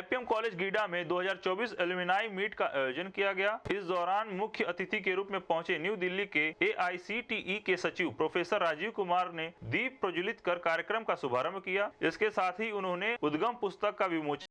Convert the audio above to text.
APM college GIDA में 2024 alumni meet का आयोजन किया गया इस दौरान मुख्य अतिथि के रूप में पहुंचे न्यू दिल्ली के ए e के सचिव प्रोफेसर राजीव कुमार ने दीप प्रज्वलित कर कार्यक्रम का शुभारम्भ किया इसके साथ ही उन्होंने उद्गम पुस्तक का विमोचन